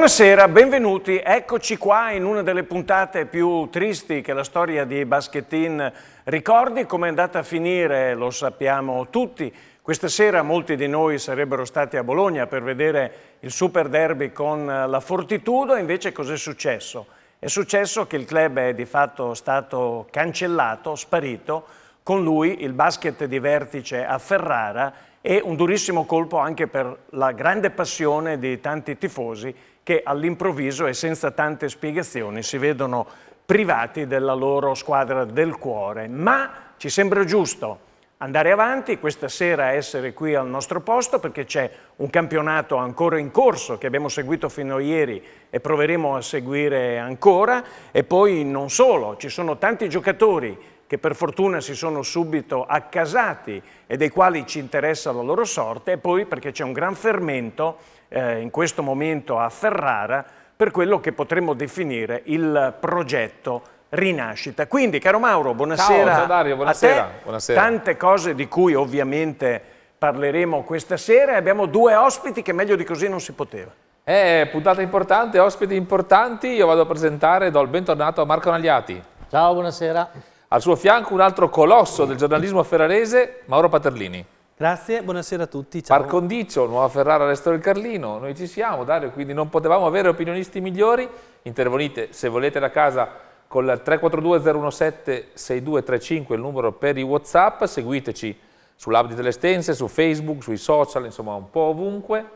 Buonasera, benvenuti. Eccoci qua in una delle puntate più tristi che la storia di Baskettin ricordi. Come è andata a finire lo sappiamo tutti. Questa sera molti di noi sarebbero stati a Bologna per vedere il Super Derby con la Fortitudo, invece cos'è successo? È successo che il club è di fatto stato cancellato, sparito, con lui il basket di vertice a Ferrara e un durissimo colpo anche per la grande passione di tanti tifosi che all'improvviso e senza tante spiegazioni si vedono privati della loro squadra del cuore. Ma ci sembra giusto andare avanti, questa sera essere qui al nostro posto perché c'è un campionato ancora in corso che abbiamo seguito fino a ieri e proveremo a seguire ancora e poi non solo, ci sono tanti giocatori che per fortuna si sono subito accasati e dei quali ci interessa la loro sorte, e poi perché c'è un gran fermento eh, in questo momento a Ferrara per quello che potremmo definire il progetto Rinascita. Quindi, caro Mauro, buonasera. Ciao, Dario, buonasera. buonasera. Tante cose di cui ovviamente parleremo questa sera e abbiamo due ospiti che meglio di così non si poteva. Eh, puntata importante, ospiti importanti, io vado a presentare, do il benvenuto a Marco Nagliati. Ciao, buonasera. Al suo fianco un altro colosso del giornalismo ferrarese, Mauro Paterlini. Grazie, buonasera a tutti. Ciao. Par condicio, Nuova Ferrara, Resto del Carlino. Noi ci siamo, Dario, quindi non potevamo avere opinionisti migliori. Intervenite se volete da casa col 342-017-6235, il numero per i WhatsApp. Seguiteci sull'app di Telestense, su Facebook, sui social, insomma un po' ovunque.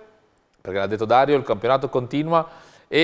Perché l'ha detto Dario, il campionato continua e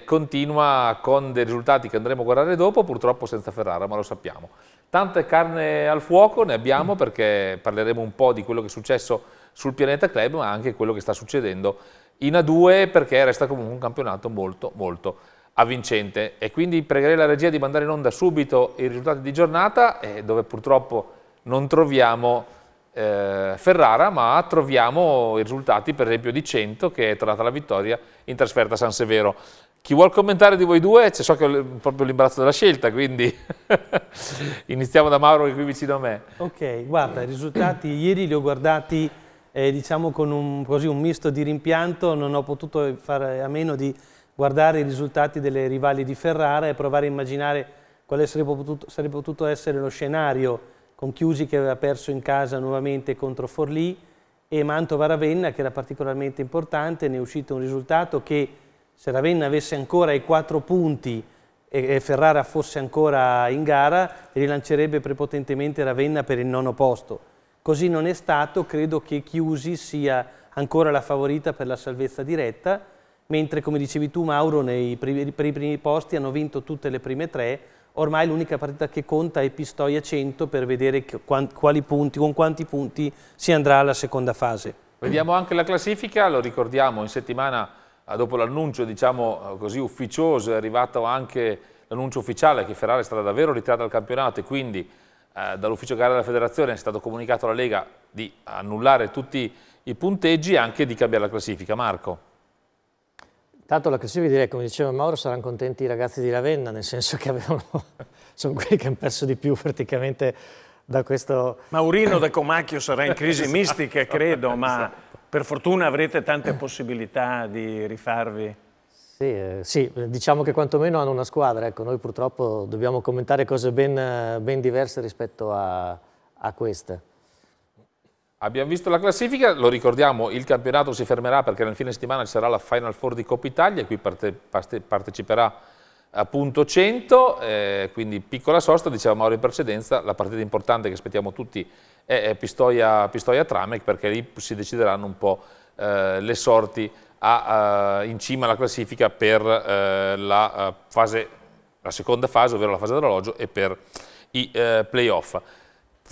eh, continua con dei risultati che andremo a guardare dopo, purtroppo senza Ferrara, ma lo sappiamo. Tante carne al fuoco ne abbiamo mm. perché parleremo un po' di quello che è successo sul Pianeta Club, ma anche quello che sta succedendo in A2 perché resta comunque un campionato molto molto avvincente e quindi pregherei la regia di mandare in onda subito i risultati di giornata eh, dove purtroppo non troviamo eh, Ferrara, ma troviamo i risultati per esempio di 100 che è tornata la vittoria in trasferta a San Severo. Chi vuol commentare di voi due? C'è cioè, so che ho proprio l'imbarazzo della scelta, quindi iniziamo da Mauro che è qui vicino a me. Ok, guarda, i risultati ieri li ho guardati eh, diciamo con un, così, un misto di rimpianto, non ho potuto fare a meno di guardare i risultati delle rivali di Ferrara e provare a immaginare quale sarebbe potuto, sarebbe potuto essere lo scenario con Chiusi che aveva perso in casa nuovamente contro Forlì e Mantova-Ravenna che era particolarmente importante, ne è uscito un risultato che se Ravenna avesse ancora i quattro punti e, Ferrara fosse ancora in gara, rilancerebbe prepotentemente Ravenna per il nono posto. Così non è stato, credo che Chiusi sia ancora la favorita per la salvezza diretta, mentre come dicevi tu Mauro nei, per i primi posti hanno vinto tutte le prime tre, ormai l'unica partita che conta è Pistoia 100 per vedere punti, con quanti punti si andrà alla seconda fase. Vediamo anche la classifica, lo ricordiamo in settimana eh, dopo l'annuncio diciamo eh, così ufficioso è arrivato anche l'annuncio ufficiale che Ferrari è stata davvero ritirata dal campionato e quindi eh, dall'ufficio gara della federazione è stato comunicato alla Lega di annullare tutti i punteggi e anche di cambiare la classifica. Marco. Tanto la classifica direi, come diceva Mauro, saranno contenti i ragazzi di Ravenna, nel senso che avevano, sono quelli che hanno perso di più praticamente da questo... Maurino da Comacchio sarà in crisi esatto. mistica, credo, ma esatto. per fortuna avrete tante possibilità di rifarvi. Sì, eh, sì, diciamo che quantomeno hanno una squadra, ecco, noi purtroppo dobbiamo commentare cose ben, eh, ben diverse rispetto a, a queste. Abbiamo visto la classifica, lo ricordiamo, il campionato si fermerà perché nel fine settimana ci sarà la Final Four di Coppa Italia, qui parte, parte, parteciperà appunto eh, 100, eh, quindi piccola sosta, diceva Mauro in precedenza, la partita importante che aspettiamo tutti è, è Pistoia, Pistoia perché lì si decideranno un po' eh, le sorti a, a, eh, in cima alla classifica per eh, la, eh, fase, la, seconda fase, ovvero la fase d'orologio e per i playoff.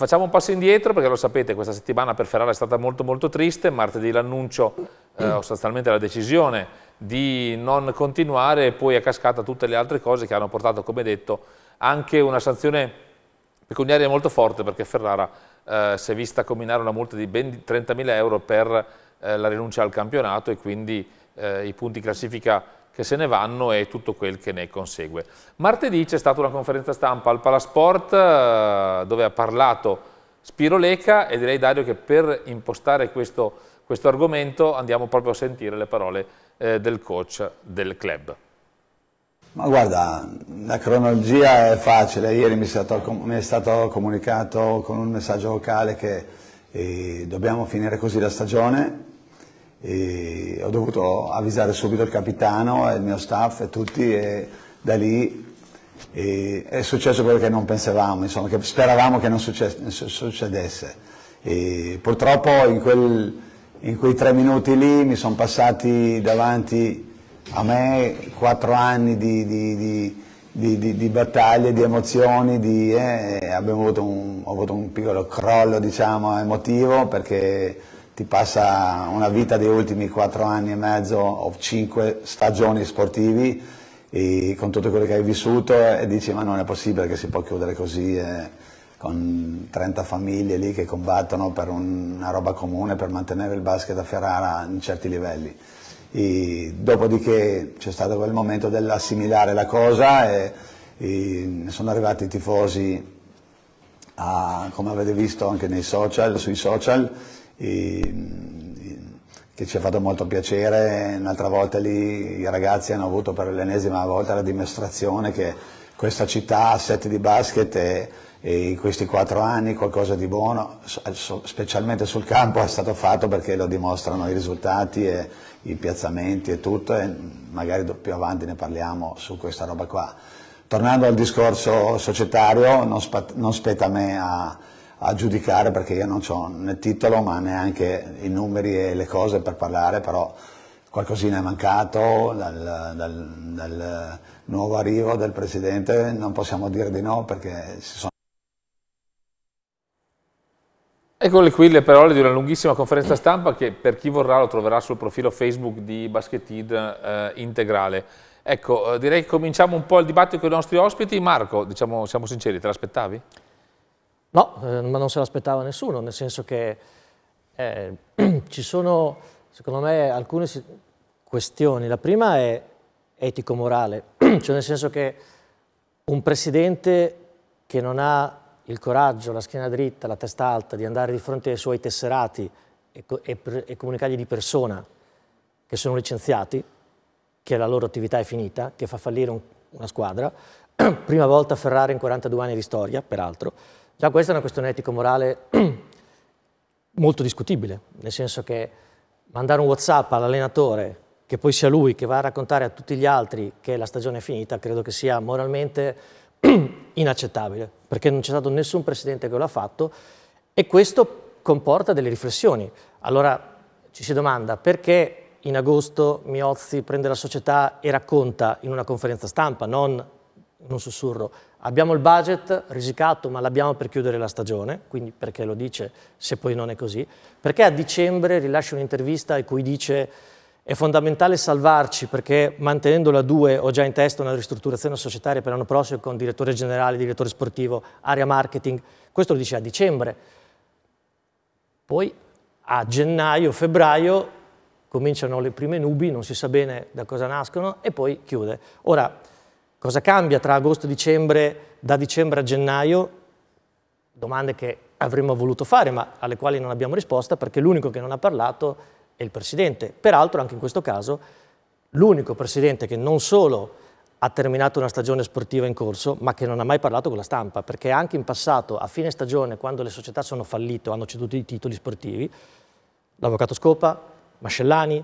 Facciamo un passo indietro perché lo sapete, questa settimana per Ferrara è stata molto molto triste, martedì l'annuncio, eh, mm. sostanzialmente la decisione di non continuare e poi a cascata tutte le altre cose che hanno portato, come detto, anche una sanzione pecuniaria molto forte perché Ferrara eh, si è vista combinare una multa di ben 30.000 euro per eh, la rinuncia al campionato e quindi eh, i punti classifica che se ne vanno e tutto quel che ne consegue. Martedì c'è stata una conferenza stampa al Palasport eh, dove ha parlato Spiro Leca e direi Dario che per impostare questo, questo argomento andiamo proprio a sentire le parole eh, del coach del club. Ma guarda, la cronologia è facile, ieri mi è stato, mi è stato comunicato con un messaggio vocale che eh, dobbiamo finire così la stagione, e ho dovuto avvisare subito il capitano e il mio staff e tutti e da lì e è successo quello che non pensavamo, insomma, che speravamo che non succedesse. E purtroppo in, quel, in, quei tre minuti lì mi sono passati davanti a me quattro anni di, di, di, di battaglie, di emozioni, eh, un, ho avuto un piccolo crollo diciamo, emotivo perché ti passa una vita dei ultimi 4 anni e mezzo o 5 stagioni sportivi con tutto quello che hai vissuto e dici ma non è possibile che si può chiudere così eh, con 30 famiglie lì che combattono per un, una roba comune per mantenere il basket a Ferrara in certi livelli. E dopodiché c'è stato quel momento dell'assimilare la cosa e, e sono arrivati i tifosi a, come avete visto anche nei social, sui social Mm, che ci ha fatto molto piacere, un'altra volta lì i ragazzi hanno avuto per l'ennesima volta la dimostrazione che questa città a sette di basket e, in questi quattro anni qualcosa di buono, specialmente sul campo, è stato fatto perché lo dimostrano i risultati e i piazzamenti e tutto e magari più avanti ne parliamo su questa roba qua. Tornando al discorso societario, non, non spetta a me a a giudicare perché io non ho né titolo ma neanche i numeri e le cose per parlare, però qualcosina è mancato dal, dal, dal nuovo arrivo del Presidente, non possiamo dire di no perché si sono... Eccole qui le parole di una lunghissima conferenza stampa che per chi vorrà lo troverà sul profilo Facebook di Basketed eh, Integrale. Ecco, eh, direi che cominciamo un po' il dibattito con i nostri ospiti. Marco, diciamo, siamo sinceri, te l'aspettavi? No, eh, ma non se l'aspettava nessuno, nel senso che eh, ci sono, secondo me, alcune questioni. La prima è etico-morale, cioè nel senso che un presidente che non ha il coraggio, la schiena dritta, la testa alta di andare di fronte ai suoi tesserati e, e, e comunicargli di persona che sono licenziati, che la loro attività è finita, che fa fallire un, una squadra, prima volta Ferrari in 42 anni di storia, peraltro, Già questa è una questione etico-morale molto discutibile, nel senso che mandare un WhatsApp all'allenatore che poi sia lui che va a raccontare a tutti gli altri che la stagione è finita, credo che sia moralmente inaccettabile, perché non c'è stato nessun presidente che lo ha fatto e questo comporta delle riflessioni. Allora ci si domanda perché in agosto Miozzi prende la società e racconta in una conferenza stampa, non un sussurro, abbiamo il budget risicato ma l'abbiamo per chiudere la stagione, quindi perché lo dice se poi non è così, perché a dicembre rilascia un'intervista in cui dice è fondamentale salvarci perché mantenendo la 2 ho già in testa una ristrutturazione societaria per l'anno prossimo con direttore generale, direttore sportivo, area marketing, questo lo dice a dicembre. Poi a gennaio, febbraio cominciano le prime nubi, non si sa bene da cosa nascono e poi chiude. Ora, Cosa cambia tra agosto e dicembre, da dicembre a gennaio? Domande che avremmo voluto fare, ma alle quali non abbiamo risposta, perché l'unico che non ha parlato è il Presidente. Peraltro, anche in questo caso, l'unico Presidente che non solo ha terminato una stagione sportiva in corso, ma che non ha mai parlato con la stampa, perché anche in passato, a fine stagione, quando le società sono fallite o hanno ceduto i titoli sportivi, l'avvocato Scopa, Mascellani,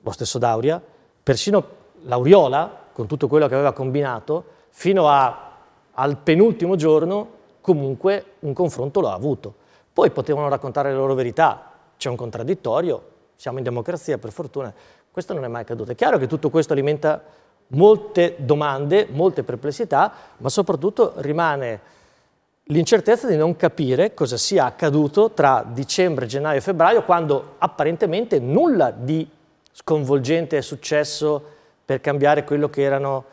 lo stesso Dauria, persino Lauriola, con tutto quello che aveva combinato, fino a, al penultimo giorno comunque un confronto l'ha avuto. Poi potevano raccontare le loro verità, c'è un contraddittorio, siamo in democrazia per fortuna, questo non è mai accaduto. È chiaro che tutto questo alimenta molte domande, molte perplessità, ma soprattutto rimane l'incertezza di non capire cosa sia accaduto tra dicembre, gennaio e febbraio, quando apparentemente nulla di sconvolgente è successo per cambiare quello che erano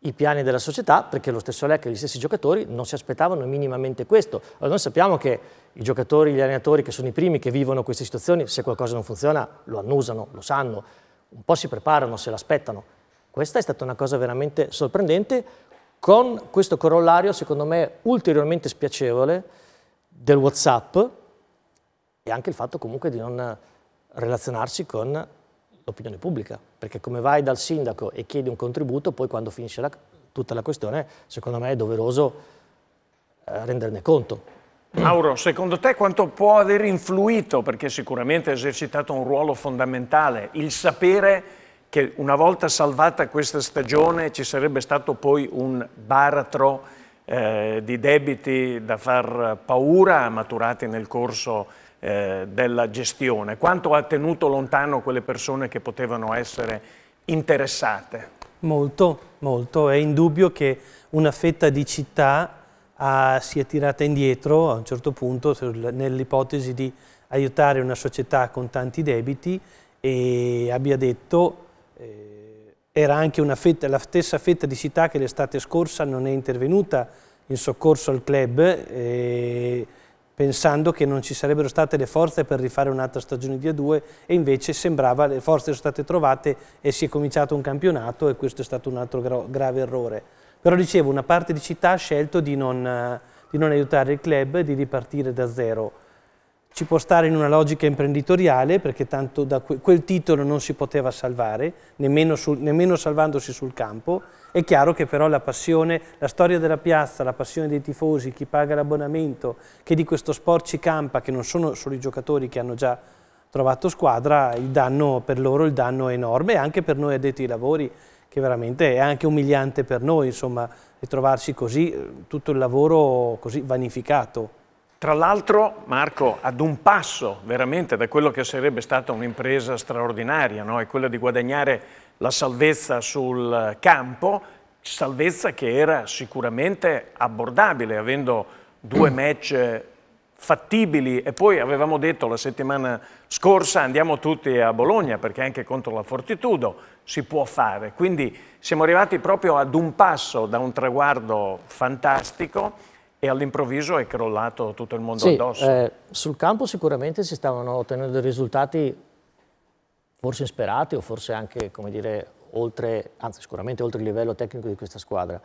i piani della società, perché lo stesso Lec e gli stessi giocatori non si aspettavano minimamente questo. Allora noi sappiamo che i giocatori, gli allenatori che sono i primi che vivono queste situazioni, se qualcosa non funziona lo annusano, lo sanno, un po' si preparano, se l'aspettano. Questa è stata una cosa veramente sorprendente, con questo corollario secondo me ulteriormente spiacevole del Whatsapp e anche il fatto comunque di non relazionarsi con l'opinione pubblica, perché come vai dal sindaco e chiedi un contributo, poi quando finisce la, tutta la questione, secondo me è doveroso eh, renderne conto. Mauro, secondo te quanto può aver influito, perché sicuramente ha esercitato un ruolo fondamentale, il sapere che una volta salvata questa stagione ci sarebbe stato poi un baratro eh, di debiti da far paura maturati nel corso di eh, della gestione? Quanto ha tenuto lontano quelle persone che potevano essere interessate? Molto, molto. È indubbio che una fetta di città ha, ah, si è tirata indietro a un certo punto nell'ipotesi di aiutare una società con tanti debiti e abbia detto eh, era anche una fetta, la stessa fetta di città che l'estate scorsa non è intervenuta in soccorso al club eh, pensando che non ci sarebbero state le forze per rifare un'altra stagione di A2 e invece sembrava le forze sono state trovate e si è cominciato un campionato e questo è stato un altro gra grave errore. Però dicevo, una parte di città ha scelto di non, eh, di non aiutare il club e di ripartire da zero ci può stare in una logica imprenditoriale, perché tanto da quel titolo non si poteva salvare, nemmeno, sul, nemmeno, salvandosi sul campo. È chiaro che però la passione, la storia della piazza, la passione dei tifosi, chi paga l'abbonamento, che di questo sport ci campa, che non sono solo i giocatori che hanno già trovato squadra, il danno per loro, il danno è enorme, anche per noi addetti ai lavori, che veramente è anche umiliante per noi, insomma, ritrovarsi così, eh, tutto il lavoro così vanificato. Tra l'altro, Marco, ad un passo veramente da quello che sarebbe stata un'impresa straordinaria, no? è quella di guadagnare la salvezza sul campo, salvezza che era sicuramente abbordabile, avendo due mm. match fattibili e poi avevamo detto la settimana scorsa andiamo tutti a Bologna perché anche contro la Fortitudo si può fare. Quindi siamo arrivati proprio ad un passo da un traguardo fantastico e all'improvviso è crollato tutto il mondo sì, addosso. Eh, sul campo sicuramente si stavano ottenendo risultati forse sperati o forse anche, come dire, oltre, anzi sicuramente oltre il livello tecnico di questa squadra.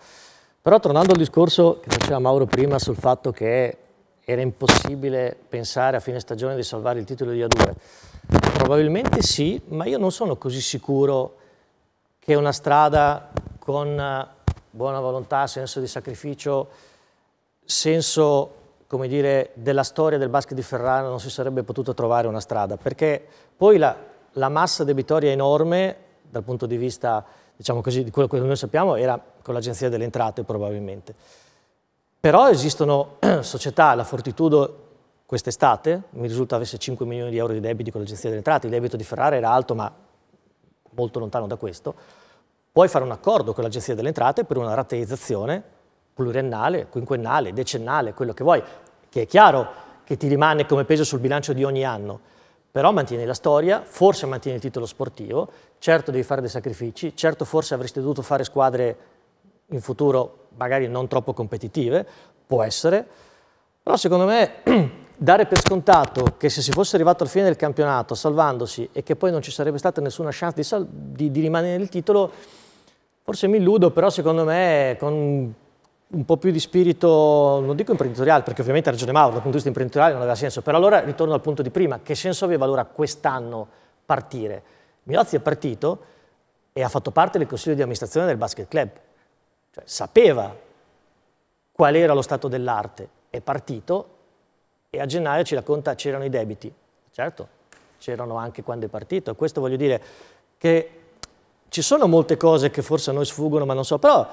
Però tornando al discorso che faceva Mauro prima sul fatto che era impossibile pensare a fine stagione di salvare il titolo di A2, probabilmente sì, ma io non sono così sicuro che una strada con buona volontà, senso di sacrificio, senso come dire, della storia del basket di Ferrara non si sarebbe potuta trovare una strada, perché poi la, la massa debitoria enorme dal punto di vista, diciamo così, di quello che noi sappiamo, era con l'Agenzia delle Entrate probabilmente. Però esistono società, la Fortitudo quest'estate, mi risulta avesse 5 milioni di euro di debiti con l'Agenzia delle Entrate, il debito di Ferrara era alto ma molto lontano da questo, puoi fare un accordo con l'Agenzia delle Entrate per una rateizzazione pluriennale, quinquennale, decennale, quello che vuoi, che è chiaro che ti rimane come peso sul bilancio di ogni anno, però mantieni la storia, forse mantieni il titolo sportivo, certo devi fare dei sacrifici, certo forse avresti dovuto fare squadre in futuro magari non troppo competitive, può essere, però secondo me dare per scontato che se si fosse arrivato al fine del campionato salvandosi e che poi non ci sarebbe stata nessuna chance di, di, di rimanere nel titolo, forse mi illudo, però secondo me con un po' più di spirito, non dico imprenditoriale, perché ovviamente ha ragione Mauro, dal punto di vista imprenditoriale non aveva senso, però allora ritorno al punto di prima, che senso aveva allora quest'anno partire? Milozzi è partito e ha fatto parte del consiglio di amministrazione del basket club, cioè sapeva qual era lo stato dell'arte, è partito e a gennaio ci racconta c'erano i debiti, certo, c'erano anche quando è partito, questo voglio dire che ci sono molte cose che forse a noi sfuggono, ma non so, però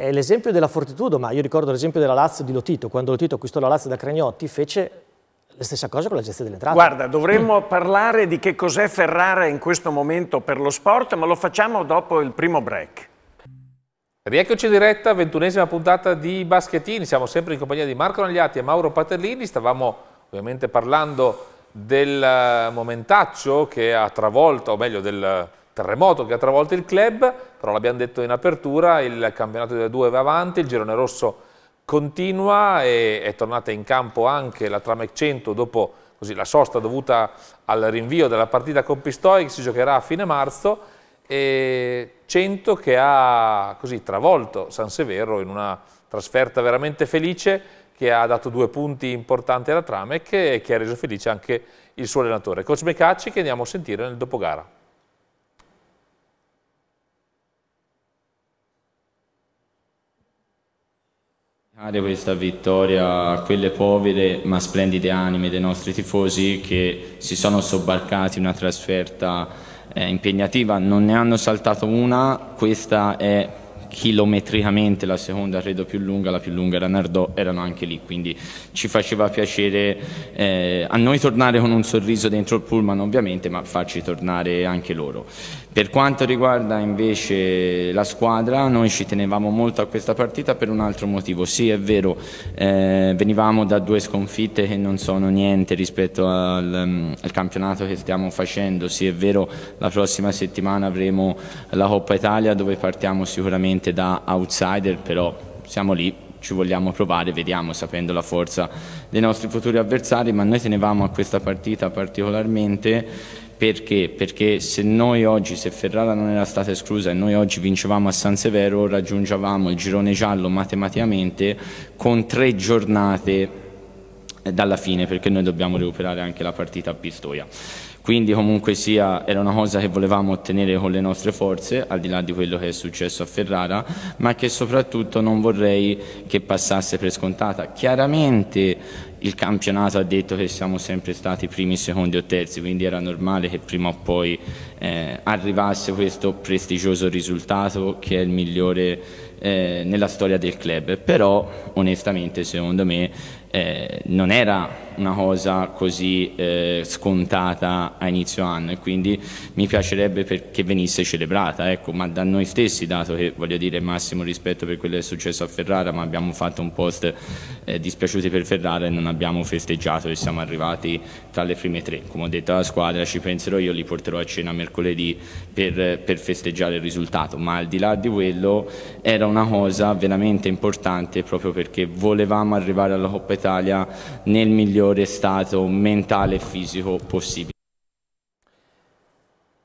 è l'esempio della fortitudo, ma io ricordo l'esempio della Lazio di Lotito, quando Lotito acquistò la Lazio da Cragnotti fece la stessa cosa con la gestione delle entrate. Guarda, dovremmo mm. parlare di che cos'è Ferrara in questo momento per lo sport, ma lo facciamo dopo il primo break. Rieccoci in diretta, ventunesima puntata di Baschettini, siamo sempre in compagnia di Marco Nagliati e Mauro Paterlini, stavamo ovviamente parlando del eh, momentaccio che ha travolto, o meglio del terremoto che ha travolto il club, però l'abbiamo detto in apertura, il campionato delle due va avanti, il girone rosso continua e è tornata in campo anche la Tramec 100 dopo così, la sosta dovuta al rinvio della partita con Pistoi che si giocherà a fine marzo e 100 che ha così, travolto San Severo in una trasferta veramente felice che ha dato due punti importanti alla Tramec e che ha reso felice anche il suo allenatore. Coach Mecacci che andiamo a sentire nel dopogara. questa vittoria a quelle povere ma splendide anime dei nostri tifosi che si sono sobbarcati una trasferta eh, impegnativa, non ne hanno saltato una, questa è chilometricamente la seconda credo più lunga, la più lunga era Nardò, erano anche lì, quindi ci faceva piacere eh, a noi tornare con un sorriso dentro il pullman ovviamente, ma farci tornare anche loro. Per quanto riguarda invece la squadra, noi ci tenevamo molto a questa partita per un altro motivo. Sì, è vero, eh, venivamo da due sconfitte che non sono niente rispetto al, mm, al, campionato che stiamo facendo. Sì, è vero, la prossima settimana avremo la Coppa Italia dove partiamo sicuramente da outsider, però siamo lì, ci vogliamo provare, vediamo, sapendo la forza dei nostri futuri avversari, ma noi tenevamo a questa partita particolarmente perché? Perché se noi oggi, se Ferrara non era stata esclusa e noi oggi vincevamo a San Severo, raggiungevamo il girone giallo matematicamente con tre giornate eh, dalla fine, perché noi dobbiamo recuperare anche la partita a Pistoia. Quindi comunque sia era una cosa che volevamo ottenere con le nostre forze, al di là di quello che è successo a Ferrara, ma che soprattutto non vorrei che passasse per scontata. Chiaramente il campionato ha detto che siamo sempre stati primi, secondi o terzi, quindi era normale che prima o poi eh, arrivasse questo prestigioso risultato che è il migliore eh, nella storia del club, però onestamente secondo me eh, non era una cosa così eh, scontata a inizio anno e quindi mi piacerebbe che venisse celebrata, ecco, ma da noi stessi, dato che voglio dire massimo rispetto per quello che è successo a Ferrara, ma abbiamo fatto un post eh, dispiaciuti per Ferrara e non abbiamo festeggiato e siamo arrivati tra le prime tre. Come ho detto alla squadra ci penserò io, li porterò a cena mercoledì per, per festeggiare il risultato, ma al di là di quello era una cosa veramente importante proprio perché volevamo arrivare alla Coppa Italia nel migliore stato mentale e fisico possibile.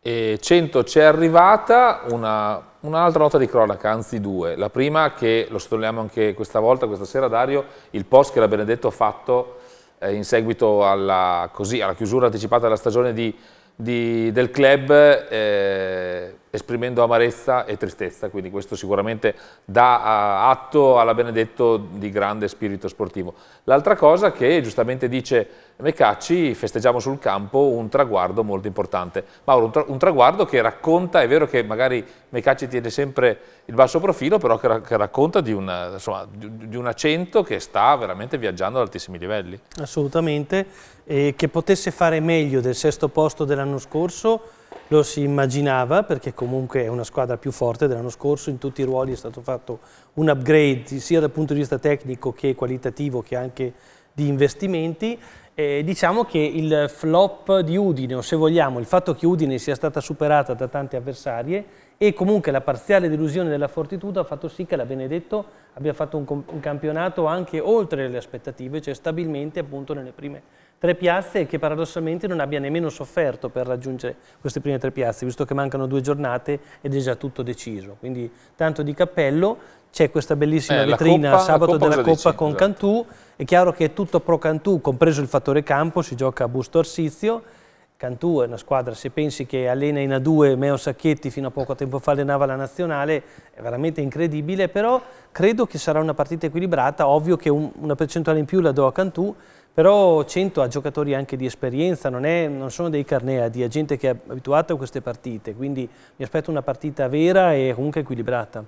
E 100 c'è arrivata, un'altra un nota di cronaca, anzi due. La prima che, lo sottolineiamo anche questa volta, questa sera Dario, il post che la Benedetto ha fatto eh, in seguito alla, così, alla chiusura anticipata della stagione di di, del club eh, esprimendo amarezza e tristezza, quindi questo sicuramente dà eh, atto alla Benedetto di grande spirito sportivo. L'altra cosa che giustamente dice Mecacci, festeggiamo sul campo un traguardo molto importante. Mauro, un, tra un traguardo che racconta, è vero che magari Mecacci tiene sempre il basso profilo, però che, ra che racconta di, una, insomma, di, di un accento che sta veramente viaggiando ad altissimi livelli. Assolutamente e che potesse fare meglio del sesto posto dell'anno scorso lo si immaginava perché comunque è una squadra più forte dell'anno scorso, in tutti i ruoli è stato fatto un upgrade sia dal punto di vista tecnico che qualitativo che anche di investimenti. Eh, diciamo che il flop di Udine, o se vogliamo il fatto che Udine sia stata superata da tante avversarie e comunque la parziale delusione della Fortitudo ha fatto sì che la Benedetto abbia fatto un, un campionato anche oltre le aspettative, cioè stabilmente appunto nelle prime tre piazze e che paradossalmente non abbia nemmeno sofferto per raggiungere queste prime tre piazze, visto che mancano due giornate ed è già tutto deciso. Quindi tanto di cappello, c'è questa bellissima eh, vetrina Coppa, sabato Coppa della Coppa dici, con esatto. Cantù, è chiaro che è tutto pro Cantù, compreso il fattore campo, si gioca a Busto Arsizio, Cantù è una squadra, se pensi che allena in A2 Meo Sacchetti fino a poco tempo fa allenava la nazionale, è veramente incredibile, però credo che sarà una partita equilibrata, ovvio che un, una percentuale in più la do a Cantù, però 100 ha giocatori anche di esperienza, non, è, non sono dei carnea, di gente che è abituata a queste partite, quindi mi aspetto una partita vera e comunque equilibrata.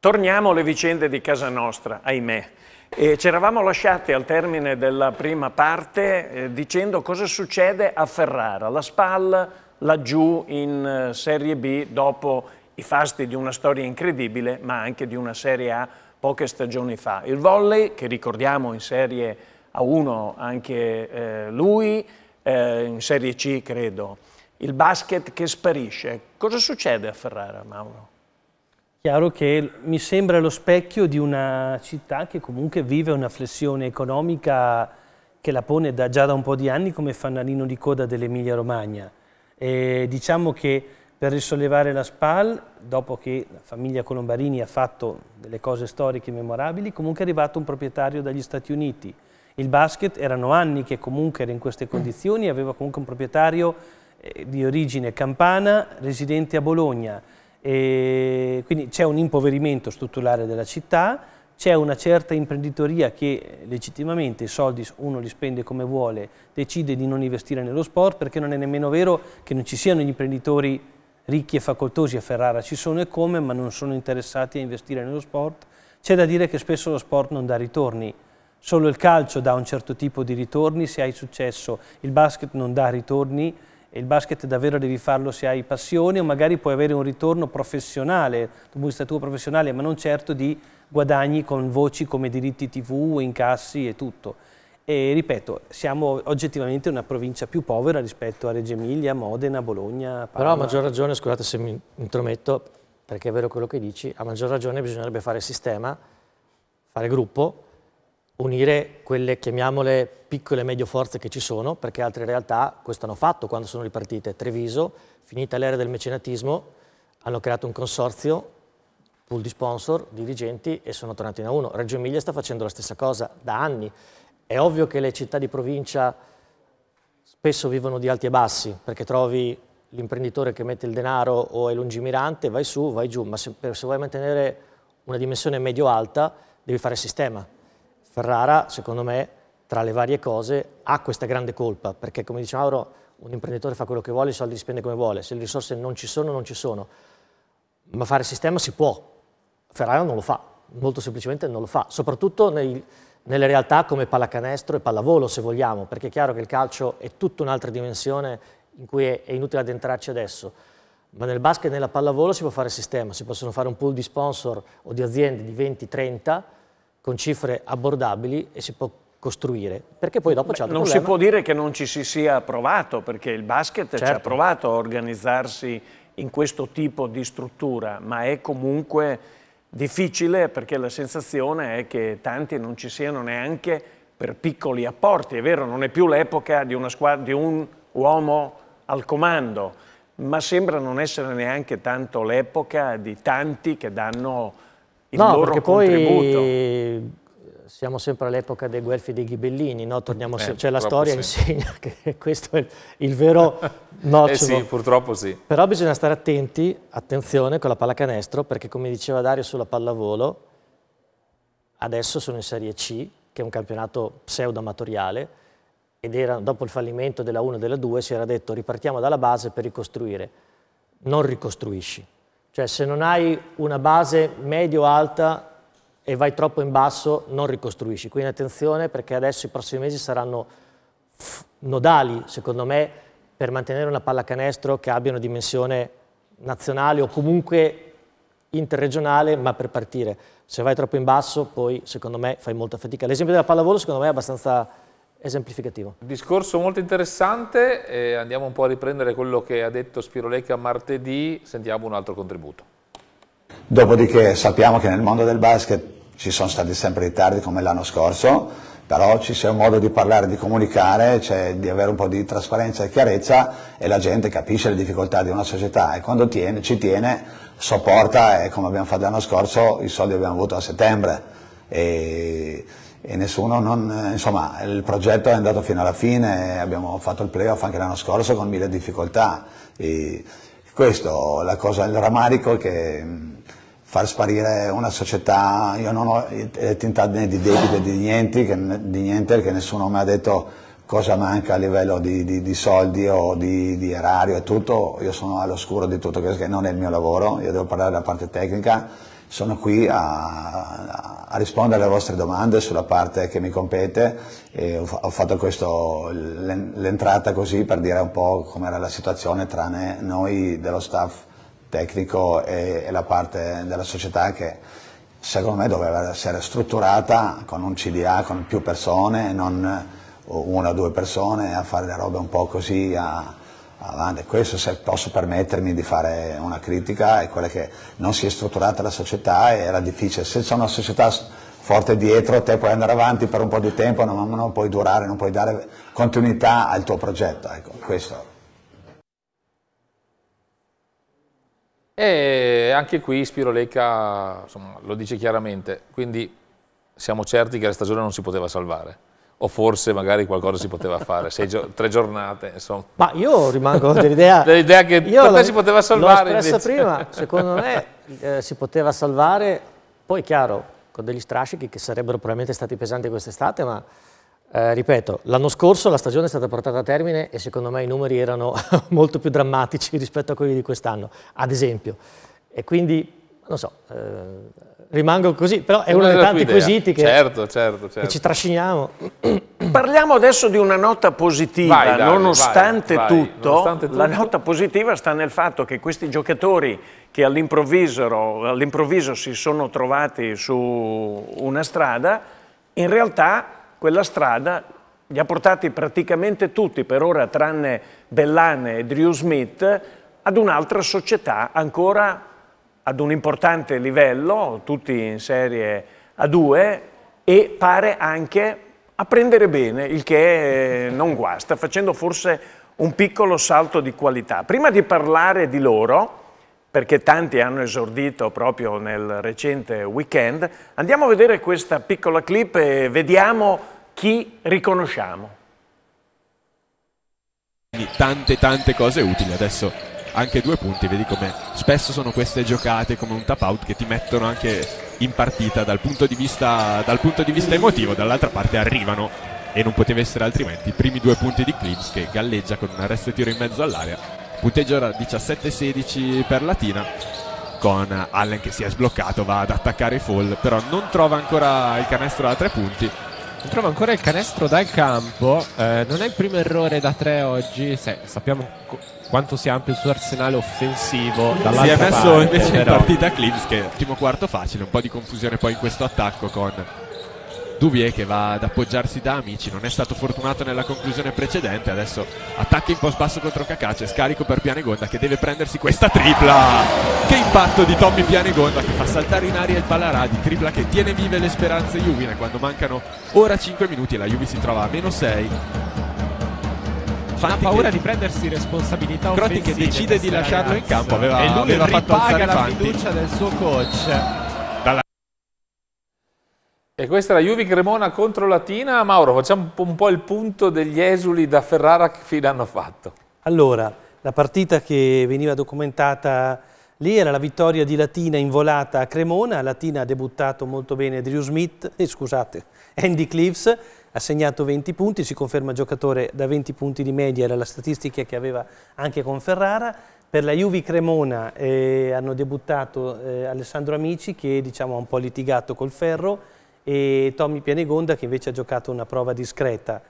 Torniamo alle vicende di casa nostra, ahimè. Eh, ci eravamo lasciati al termine della prima parte eh, dicendo cosa succede a Ferrara, la SPAL laggiù in eh, Serie B dopo i fasti di una storia incredibile ma anche di una Serie A poche stagioni fa. Il volley, che ricordiamo in Serie A1 anche eh, lui, eh, in Serie C credo, il basket che sparisce. Cosa succede a Ferrara, Mauro? Chiaro che mi sembra lo specchio di una città che comunque vive una flessione economica che la pone da, già da un po' di anni come fanalino di coda dell'Emilia Romagna. E diciamo che per risollevare la SPAL, dopo che la famiglia Colombarini ha fatto delle cose storiche memorabili, comunque è arrivato un proprietario dagli Stati Uniti. Il basket erano anni che comunque era in queste condizioni, aveva comunque un proprietario eh, di origine campana, residente a Bologna. E quindi c'è un impoverimento strutturale della città, c'è una certa imprenditoria che eh, legittimamente i soldi uno li spende come vuole, decide di non investire nello sport perché non è nemmeno vero che non ci siano gli imprenditori ricchi e facoltosi a Ferrara ci sono e come, ma non sono interessati a investire nello sport, c'è da dire che spesso lo sport non dà ritorni. Solo il calcio dà un certo tipo di ritorni se hai successo, il basket non dà ritorni e il basket davvero devi farlo se hai passione o magari puoi avere un ritorno professionale, dal punto di vista tuo professionale, ma non certo di guadagni con voci come diritti tv, incassi e tutto. E ripeto, siamo oggettivamente una provincia più povera rispetto a Reggio Emilia, Modena, Bologna, Parma. Però a maggior ragione, scusate se mi intrometto, perché è vero quello che dici, a maggior ragione bisognerebbe fare sistema, fare gruppo, unire quelle, chiamiamole, piccole e medio forze che ci sono, perché altre realtà questo hanno fatto quando sono ripartite. Treviso, finita l'era del mecenatismo, hanno creato un consorzio, pool di sponsor, dirigenti e sono tornati in a uno. Reggio Emilia sta facendo la stessa cosa da anni è ovvio che le città di provincia spesso vivono di alti e bassi, perché trovi l'imprenditore che mette il denaro o è lungimirante, vai su, vai giù, ma se, se vuoi mantenere una dimensione medio-alta devi fare sistema. Ferrara, secondo me, tra le varie cose, ha questa grande colpa, perché come diceva Mauro, un imprenditore fa quello che vuole, i soldi li spende come vuole, se le risorse non ci sono, non ci sono, ma fare sistema si può, Ferrara non lo fa, molto semplicemente non lo fa, soprattutto nei nelle realtà come pallacanestro e pallavolo se vogliamo, perché è chiaro che il calcio è tutta un'altra dimensione in cui è, è inutile addentrarci adesso, ma nel basket e nella pallavolo si può fare sistema, si possono fare un pool di sponsor o di aziende di 20-30 con cifre abbordabili e si può costruire, perché poi dopo c'è altro Non problema. si può dire che non ci si sia provato, perché il basket certo. ci ha certo. provato a organizzarsi in questo tipo di struttura, ma è comunque Difficile perché la sensazione è che tanti non ci siano neanche per piccoli apporti, è vero, non è più l'epoca di, di un uomo al comando, ma sembra non essere neanche tanto l'epoca di tanti che danno il no, loro contributo. Poi siamo sempre all'epoca dei Guelfi e dei Ghibellini, no? Torniamo eh, cioè la storia sì. insegna che questo è il vero nocciolo. eh sì, purtroppo sì. Però bisogna stare attenti, attenzione con la pallacanestro, perché come diceva Dario sulla pallavolo, adesso sono in Serie C, che è un campionato pseudo-amatoriale, ed era, dopo il fallimento della 1 e della 2 si era detto ripartiamo dalla base per ricostruire. Non ricostruisci. Cioè se non hai una base medio-alta e vai troppo in basso non ricostruisci. Quindi attenzione perché adesso i prossimi mesi saranno nodali, secondo me, per mantenere una pallacanestro che abbia una dimensione nazionale o comunque interregionale, ma per partire. Se vai troppo in basso, poi secondo me fai molta fatica. L'esempio della pallavolo secondo me è abbastanza esemplificativo. Discorso molto interessante, eh, andiamo un po' a riprendere quello che ha detto Spirolecca martedì, sentiamo un altro contributo. Dopodiché sappiamo che nel mondo del basket ci sono stati sempre ritardi come l'anno scorso, però ci sia un modo di parlare, di comunicare, cioè di avere un po' di trasparenza e chiarezza e la gente capisce le difficoltà di una società e quando tiene, ci tiene sopporta e come abbiamo fatto l'anno scorso i soldi abbiamo avuto a settembre e, e nessuno non, insomma il progetto è andato fino alla fine, abbiamo fatto il playoff anche l'anno scorso con mille difficoltà e questo la cosa, il ramarico che far sparire una società, io non ho tentato di debito di niente, che, di niente perché nessuno mi ha detto cosa manca a livello di, di, di soldi o di, di, erario e tutto, io sono all'oscuro di tutto, che non è il mio lavoro, io devo parlare della parte tecnica, sono qui a, a rispondere alle vostre domande sulla parte che mi compete e ho, ho fatto questo, l'entrata così per dire un po' com'era la situazione tranne noi dello staff tecnico e, e la parte della società che secondo me doveva essere strutturata con un CDA, con più persone, non una o due persone a fare le robe un po' così a, avanti. Questo se posso permettermi di fare una critica è quella che non si è strutturata la società e era difficile. Se c'è una società forte dietro te puoi andare avanti per un po' di tempo, ma non, non puoi durare, non puoi dare continuità al tuo progetto. Ecco, questo. E anche qui Spiro Lecca insomma, lo dice chiaramente, quindi siamo certi che la stagione non si poteva salvare o forse magari qualcosa si poteva fare, gio tre giornate insomma. Ma io rimango dell'idea dell che io per si poteva salvare. L'ho espressa prima, secondo me eh, si poteva salvare, poi chiaro, con degli strascichi che sarebbero probabilmente stati pesanti quest'estate, ma eh, ripeto, l'anno scorso la stagione è stata portata a termine e secondo me i numeri erano molto più drammatici rispetto a quelli di quest'anno, ad esempio. E quindi, non so, eh, rimango così, però è uno dei tanti quesiti che, certo, certo, certo. che, ci certo. trasciniamo. Parliamo adesso di una nota positiva, vai, Davide, nonostante, vai, tutto, vai, nonostante tutto. La nota positiva sta nel fatto che questi giocatori che all'improvviso all si sono trovati su una strada, in realtà quella strada li ha portati praticamente tutti, per ora tranne Bellane e Drew Smith, ad un'altra società ancora ad un importante livello, tutti in serie A2 e pare anche a prendere bene, il che non guasta, facendo forse un piccolo salto di qualità. Prima di parlare di loro, perché tanti hanno esordito proprio nel recente weekend. Andiamo a vedere questa piccola clip e vediamo chi riconosciamo. Tante tante cose utili adesso anche due punti, vedi come spesso sono queste giocate come un tap out che ti mettono anche in partita dal punto di vista, dal punto di vista emotivo, dall'altra parte arrivano e non poteva essere altrimenti. I primi due punti di Clips che galleggia con un arresto e tiro in mezzo all'area punteggio era 17-16 per Latina con Allen che si è sbloccato va ad attaccare Fall però non trova ancora il canestro da tre punti non trova ancora il canestro dal campo eh, non è il primo errore da tre oggi se, sappiamo quanto sia ampio il suo arsenale offensivo si è messo parte, invece però. in partita Clips che è il primo quarto facile un po' di confusione poi in questo attacco con Duvier che va ad appoggiarsi da Amici, non è stato fortunato nella conclusione precedente, adesso attacca in post basso contro Cacace, scarico per Pianegonda che deve prendersi questa tripla! Che impatto di Tommy Pianegonda che fa saltare in aria il Palaradi, tripla che tiene vive le speranze Juvine quando mancano ora 5 minuti e la Juve si trova a meno 6 Fanti ha paura che... di prendersi responsabilità Croti che decide di lasciarlo ragazza. in campo aveva, e lui aveva fatto alzare la Fanti. fiducia del suo coach e questa era Juve Cremona contro Latina. Mauro, facciamo un po' il punto degli esuli da Ferrara che fine hanno fatto. Allora, la partita che veniva documentata lì era la vittoria di Latina involata a Cremona. Latina ha debuttato molto bene Drew Smith, eh, scusate, Andy Cliffs, ha segnato 20 punti, si conferma giocatore da 20 punti di media, era la statistica che aveva anche con Ferrara. Per la Juve Cremona eh, hanno debuttato eh, Alessandro Amici che diciamo, ha un po' litigato col ferro e Tommy Pianegonda che invece ha giocato una prova discreta.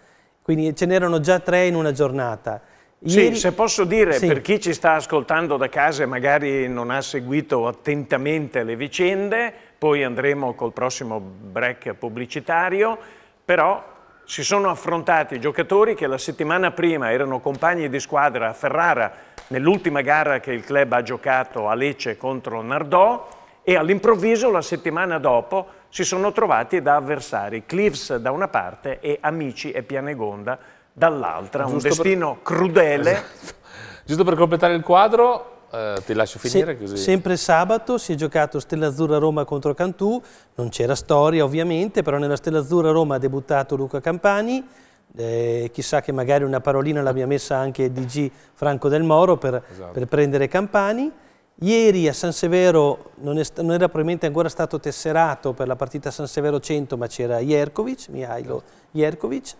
Quindi ce n'erano già tre in una giornata. Ieri... Sì, se posso dire, sì. per chi ci sta ascoltando da casa e magari non ha seguito attentamente le vicende, poi andremo col prossimo break pubblicitario, però si sono affrontati giocatori che la settimana prima erano compagni di squadra a Ferrara nell'ultima gara che il club ha giocato a Lecce contro Nardò e all'improvviso la settimana dopo si sono trovati da avversari, Cliffs da una parte e Amici e Pianegonda dall'altra, un destino per... crudele. Esatto. Giusto per completare il quadro, Uh, ti lascio finire Se, così. Sempre sabato si è giocato Stella Azzurra Roma contro Cantù, non c'era storia ovviamente, però nella Stella Azzurra Roma ha debuttato Luca Campani, eh, chissà che magari una parolina l'abbia messa anche DG Franco Del Moro per, esatto. per prendere Campani. Ieri a San Severo non, è, non era probabilmente ancora stato tesserato per la partita San Severo 100, ma c'era Jerkovic, Mihailo Jerkovic.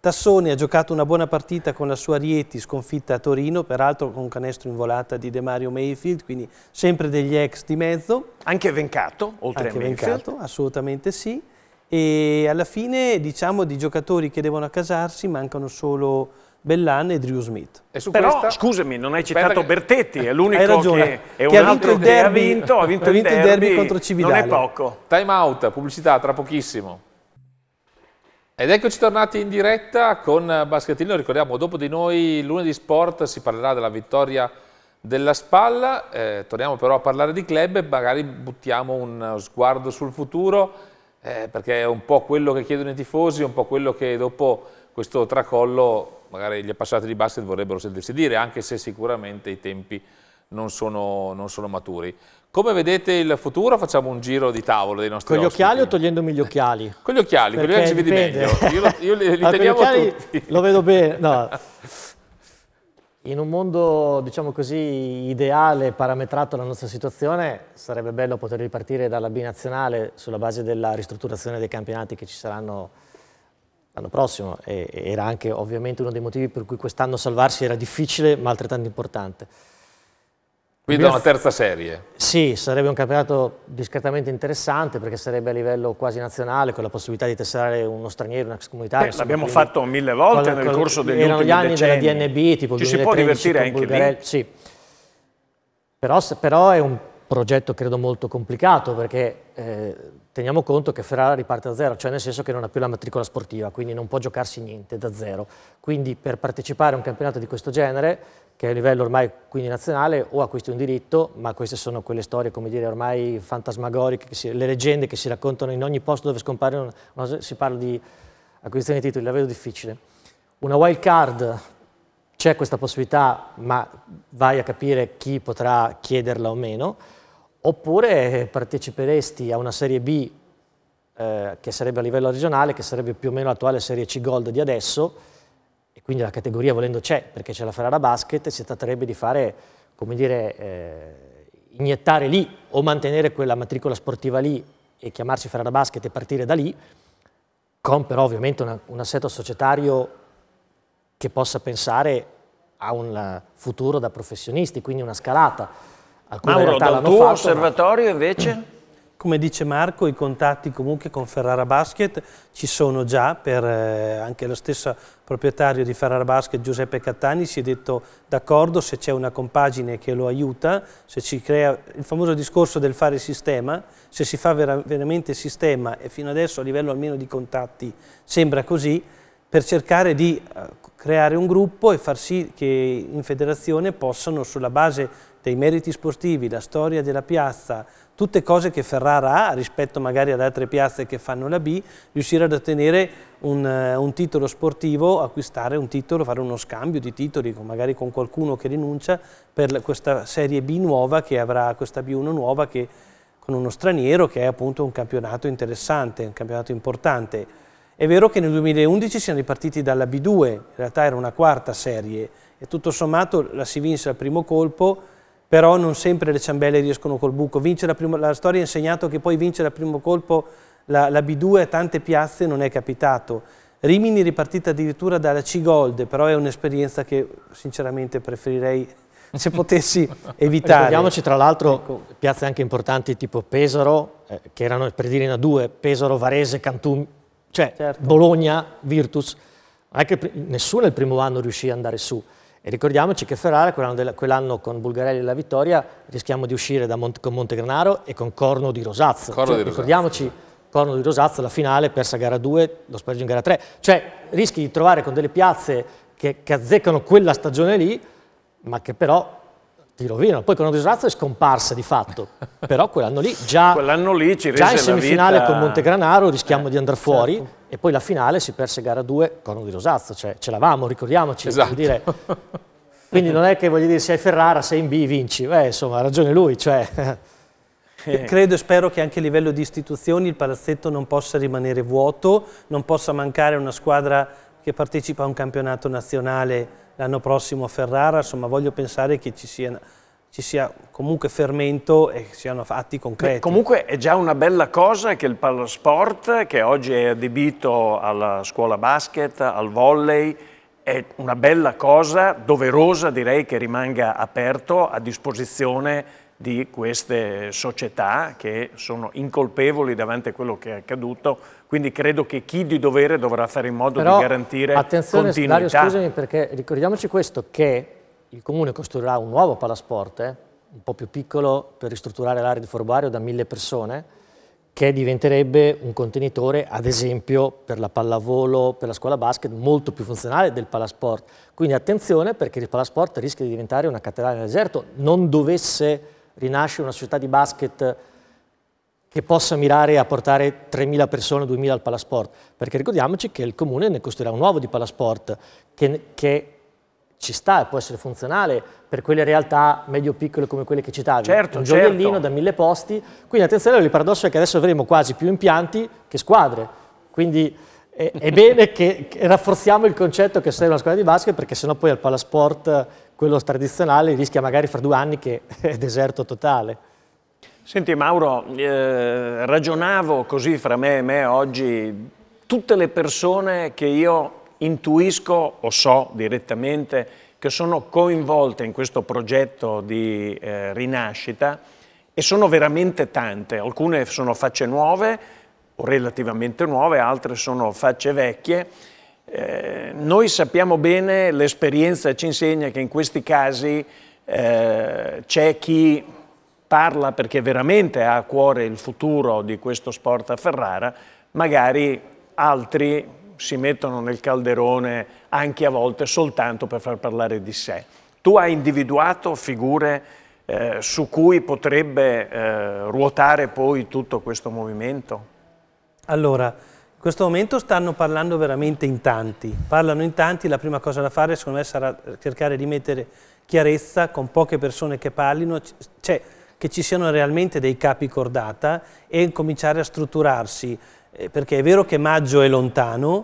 Tassone ha giocato una buona partita con la sua Rieti sconfitta a Torino, peraltro con un canestro in volata di De Mario Mayfield, quindi sempre degli ex di mezzo. Anche Vencato, oltre Anche a Mayfield. Vencato, assolutamente sì. E alla fine diciamo di giocatori che devono accasarsi mancano solo Bellan e Drew Smith. E Però, questa... scusami, non hai citato Aspetta Bertetti, è l'unico che, è che ha vinto il derby, ha vinto, ha vinto, ha vinto il, derby, derby contro Cividale. Non è poco. Time out, pubblicità tra pochissimo. Ed eccoci tornati in diretta con Baschettino, ricordiamo, dopo di noi lunedì sport si parlerà della vittoria della spalla, eh, torniamo però a parlare di club e magari buttiamo un eh, sguardo sul futuro, eh, perché è un po' quello che chiedono i tifosi, un po' quello che dopo questo tracollo magari gli appassionati di basket vorrebbero sentirsi dire, anche se sicuramente i tempi non sono, non sono maturi. Come vedete il futuro? Facciamo un giro di tavolo dei nostri Con gli ospiti. occhiali o togliendomi gli occhiali? Con gli occhiali, Perché con ci vedi meglio. Io, io li, li ah, teniamo tutti. Lo vedo bene, no. In un mondo, diciamo così, ideale, parametrato alla nostra situazione, sarebbe bello poter ripartire dalla B nazionale sulla base della ristrutturazione dei campionati che ci saranno l'anno prossimo e era anche ovviamente uno dei motivi per cui quest'anno salvarsi era difficile ma altrettanto importante. Quindi una terza serie. Sì, sarebbe un campionato discretamente interessante perché sarebbe a livello quasi nazionale con la possibilità di tesserare uno straniero, una comunità. Eh, L'abbiamo fatto mille volte con, nel con, corso degli ultimi gli anni decenni. della DNB, tipo Ci 2013, si può divertire anche lì. Sì. Però, però è un progetto credo molto complicato perché eh, teniamo conto che Ferrari parte da zero, cioè nel senso che non ha più la matricola sportiva, quindi non può giocarsi niente da zero. Quindi per partecipare a un campionato di questo genere, che è a livello ormai quindi nazionale, o acquisti un diritto, ma queste sono quelle storie, come dire, ormai fantasmagoriche, si, le leggende che si raccontano in ogni posto dove scompare, un, una, si parla di acquisizione di titoli, la vedo difficile. Una wild card c'è questa possibilità, ma vai a capire chi potrà chiederla o meno oppure parteciperesti a una Serie B eh, che sarebbe a livello regionale, che sarebbe più o meno l'attuale Serie C Gold di adesso, e quindi la categoria volendo c'è, perché c'è la Ferrara Basket, si tratterebbe di fare, come dire, eh, iniettare lì o mantenere quella matricola sportiva lì e chiamarsi Ferrara Basket e partire da lì, con però ovviamente una, un assetto societario che possa pensare a un eh, futuro da professionisti, quindi una scalata. Alcune Mauro, dal tuo fatto, osservatorio ma... invece? Come dice Marco, i contatti comunque con Ferrara Basket ci sono già, per, eh, anche lo stesso proprietario di Ferrara Basket, Giuseppe Cattani, si è detto d'accordo se c'è una compagine che lo aiuta, se ci crea il famoso discorso del fare sistema, se si fa vera, veramente sistema e fino adesso a livello almeno di contatti sembra così, per cercare di eh, creare un gruppo e far sì che in federazione possano sulla base dei meriti sportivi, la storia della piazza, tutte cose che Ferrara ha rispetto magari ad altre piazze che fanno la B, riuscire ad ottenere un, eh, un titolo sportivo, acquistare un titolo, fare uno scambio di titoli magari con qualcuno che rinuncia per questa serie B nuova che avrà, questa B1 nuova che con uno straniero che è appunto un campionato interessante, un campionato importante. È vero che nel 2011 siamo ripartiti dalla B2, in realtà era una quarta serie e tutto sommato la si vinse al primo colpo però non sempre le ciambelle riescono col buco. Prima, la storia ha insegnato che poi vincere al primo colpo la, la, B2 a tante piazze non è capitato. Rimini è ripartita addirittura dalla C-Gold, però è un'esperienza che sinceramente preferirei se potessi evitare. Ricordiamoci tra l'altro ecco. piazze anche importanti tipo Pesaro, eh, che erano per dire in A2, Pesaro, Varese, Cantù, cioè certo. Bologna, Virtus, non nessuno il primo anno riuscì ad andare su. E ricordiamoci che Ferrara, quell'anno, quell con Bulgarelli e la vittoria, rischiamo di uscire Mont con Montegranaro e con Corno di Rosazzo. Corno cioè, di ricordiamoci Rosazzo. Corno di Rosazzo, la finale, persa gara 2, lo spareggio in gara 3. Cioè, rischi di trovare con delle piazze che, che azzeccano quella stagione lì, ma che però ti rovinano. Poi Corno di Rosazzo è scomparsa di fatto, però quell'anno lì già, quell lì già in semifinale vita... con Montegranaro rischiamo eh, di andare fuori. Certo e poi la finale si perse gara 2 con un di Rosazzo, cioè ce l'avamo, ricordiamoci. Esatto. Dire, quindi non è che voglio dire sei Ferrara, sei in B vinci, Beh, insomma ha ragione lui. Cioè. Eh, credo e spero che anche a livello di istituzioni il palazzetto non possa rimanere vuoto, non possa mancare una squadra che partecipa a un campionato nazionale l'anno prossimo a Ferrara, insomma voglio pensare che ci sia ci sia comunque fermento e siano fatti concreti. Beh, comunque è già una bella cosa che il Palasport, che oggi è adibito alla scuola basket, al volley, è una bella cosa, doverosa direi che rimanga aperto a disposizione di queste società che sono incolpevoli davanti a quello che è accaduto, quindi credo che chi di dovere dovrà fare in modo Però, di garantire continuità. Attenzione, scusami, perché ricordiamoci questo, che il comune costruirà un nuovo palasport, eh, un po' più piccolo per ristrutturare l'area di Forbario da mille persone, che diventerebbe un contenitore, ad esempio, per la pallavolo, per la scuola basket, molto più funzionale del palasport. Quindi attenzione perché il palasport rischia di diventare una cattedrale nel deserto, non dovesse rinascere una società di basket che possa mirare a portare 3.000 persone, 2.000 al palasport, perché ricordiamoci che il comune ne costruirà un nuovo di palasport che, che ci sta e può essere funzionale per quelle realtà medio-piccole come quelle che citavi. Certo, Un gioiellino certo. da mille posti. Quindi attenzione, il paradosso è che adesso avremo quasi più impianti che squadre. Quindi è, è bene che, che, rafforziamo il concetto che sei una squadra di basket perché sennò poi al palasport, quello tradizionale, rischia magari fra due anni che è deserto totale. Senti Mauro, eh, ragionavo così fra me e me oggi, tutte le persone che io intuisco o so direttamente che sono coinvolte in questo progetto di eh, rinascita e sono veramente tante, alcune sono facce nuove o relativamente nuove, altre sono facce vecchie. Eh, noi sappiamo bene, l'esperienza ci insegna che in questi casi eh, c'è chi parla perché veramente ha a cuore il futuro di questo sport a Ferrara, magari altri si mettono nel calderone anche a volte soltanto per far parlare di sé. Tu hai individuato figure eh, su cui potrebbe eh, ruotare poi tutto questo movimento? Allora, in questo momento stanno parlando veramente in tanti, parlano in tanti, la prima cosa da fare secondo me sarà cercare di mettere chiarezza con poche persone che parlino, cioè che ci siano realmente dei capi cordata e cominciare a strutturarsi eh, perché è vero che maggio è lontano,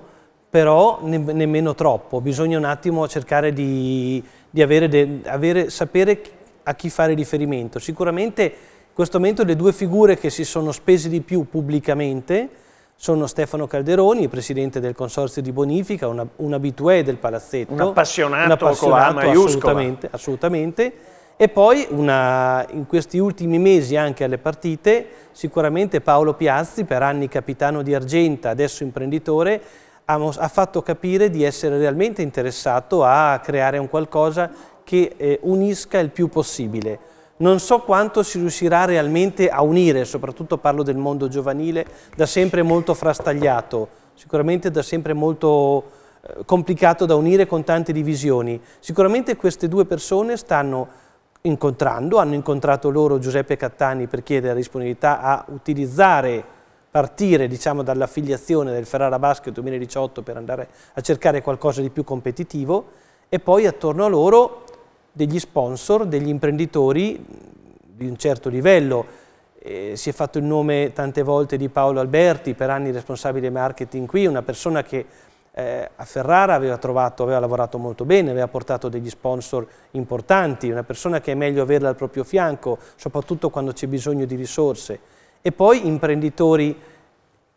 però ne nemmeno troppo, bisogna un attimo cercare di, di avere avere, sapere a chi fare riferimento. Sicuramente in questo momento le due figure che si sono spese di più pubblicamente sono Stefano Calderoni, presidente del Consorzio di Bonifica, una, un abitué del palazzetto. Un appassionato, un appassionato con la maiuscola. assolutamente, assolutamente e poi una, in questi ultimi mesi anche alle partite, sicuramente Paolo Piazzi, per anni capitano di Argenta, adesso imprenditore, ha, fatto capire di essere realmente interessato a creare un qualcosa che eh, unisca il più possibile. Non so quanto si riuscirà realmente a unire, soprattutto parlo del mondo giovanile, da sempre molto frastagliato, sicuramente da sempre molto eh, complicato da unire con tante divisioni. Sicuramente queste due persone stanno incontrando, hanno incontrato loro Giuseppe Cattani per chiedere la disponibilità a utilizzare, partire diciamo, dall'affiliazione del Ferrara Basket 2018 per andare a cercare qualcosa di più competitivo e poi attorno a loro degli sponsor, degli imprenditori di un certo livello. Eh, si è fatto il nome tante volte di Paolo Alberti, per anni responsabile marketing qui, una persona che eh, a Ferrara aveva, trovato, aveva lavorato molto bene, aveva portato degli sponsor importanti, una persona che è meglio averla al proprio fianco, soprattutto quando c'è bisogno di risorse. E poi imprenditori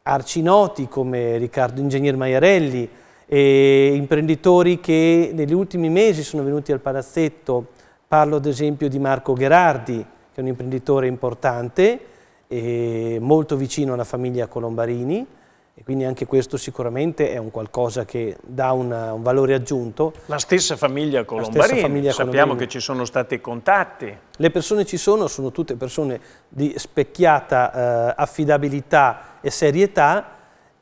arcinoti come Riccardo Ingegner Maiarelli, e imprenditori che negli ultimi mesi sono venuti al palazzetto, parlo ad esempio di Marco Gherardi, che è un imprenditore importante, molto vicino alla famiglia Colombarini, e quindi anche questo sicuramente è un qualcosa che dà una, un valore aggiunto. La stessa famiglia Colombarini, stessa famiglia sappiamo Colombarini. che ci sono stati contatti. Le persone ci sono, sono tutte persone di specchiata eh, affidabilità e serietà,